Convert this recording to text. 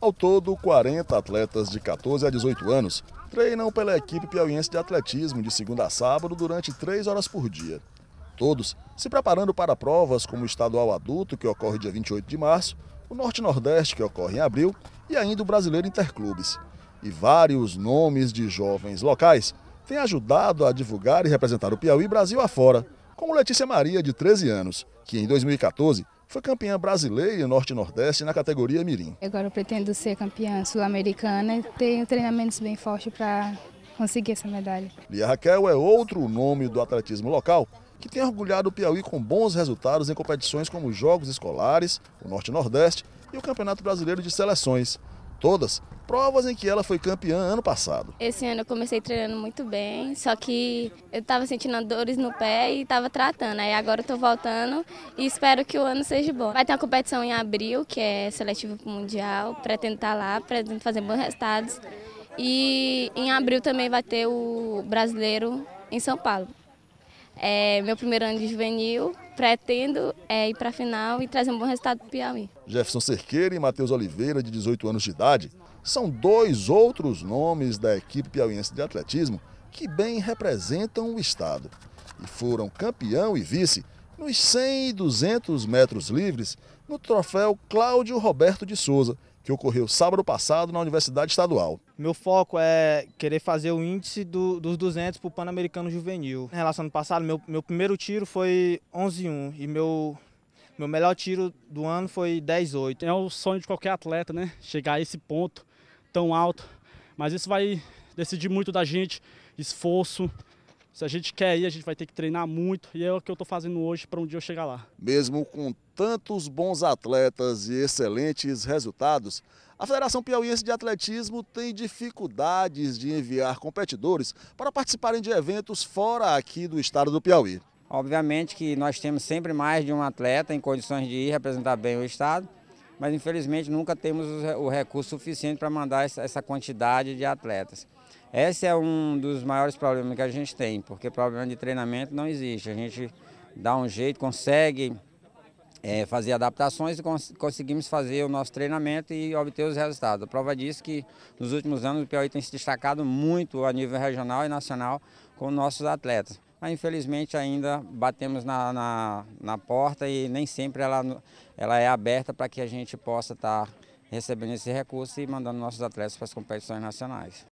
Ao todo, 40 atletas de 14 a 18 anos treinam pela equipe piauiense de atletismo de segunda a sábado durante três horas por dia. Todos se preparando para provas como o estadual adulto, que ocorre dia 28 de março, o Norte-Nordeste, que ocorre em abril, e ainda o Brasileiro Interclubes. E vários nomes de jovens locais têm ajudado a divulgar e representar o Piauí Brasil afora, como Letícia Maria, de 13 anos, que em 2014 foi campeã brasileira, norte nordeste, na categoria Mirim. Agora eu pretendo ser campeã sul-americana e tenho treinamentos bem fortes para conseguir essa medalha. Lia Raquel é outro nome do atletismo local que tem orgulhado o Piauí com bons resultados em competições como os Jogos Escolares, o Norte Nordeste e o Campeonato Brasileiro de Seleções todas, provas em que ela foi campeã ano passado. Esse ano eu comecei treinando muito bem, só que eu estava sentindo dores no pé e estava tratando. Aí agora eu estou voltando e espero que o ano seja bom. Vai ter uma competição em abril, que é seletiva para o Mundial, pretendo estar lá, pretendo fazer bons resultados. E em abril também vai ter o brasileiro em São Paulo é, meu primeiro ano de juvenil. Pretendo é, ir para a final e trazer um bom resultado para o Piauí. Jefferson Cerqueira e Matheus Oliveira, de 18 anos de idade, são dois outros nomes da equipe piauiense de atletismo que bem representam o Estado. E foram campeão e vice nos 100 e 200 metros livres no troféu Cláudio Roberto de Souza, que ocorreu sábado passado na Universidade Estadual. Meu foco é querer fazer o índice do, dos 200 para o Pan-Americano Juvenil. Em relação ao ano passado, meu, meu primeiro tiro foi 11-1 e meu, meu melhor tiro do ano foi 10-8. É o sonho de qualquer atleta, né? Chegar a esse ponto tão alto, mas isso vai decidir muito da gente, esforço, se a gente quer ir, a gente vai ter que treinar muito e é o que eu estou fazendo hoje para um dia eu chegar lá. Mesmo com tantos bons atletas e excelentes resultados, a Federação Piauiense de Atletismo tem dificuldades de enviar competidores para participarem de eventos fora aqui do estado do Piauí. Obviamente que nós temos sempre mais de um atleta em condições de ir representar bem o estado, mas infelizmente nunca temos o recurso suficiente para mandar essa quantidade de atletas. Esse é um dos maiores problemas que a gente tem, porque problema de treinamento não existe. A gente dá um jeito, consegue é, fazer adaptações e cons conseguimos fazer o nosso treinamento e obter os resultados. A prova disso que nos últimos anos o Piauí tem se destacado muito a nível regional e nacional com nossos atletas mas infelizmente ainda batemos na, na, na porta e nem sempre ela, ela é aberta para que a gente possa estar recebendo esse recurso e mandando nossos atletas para as competições nacionais.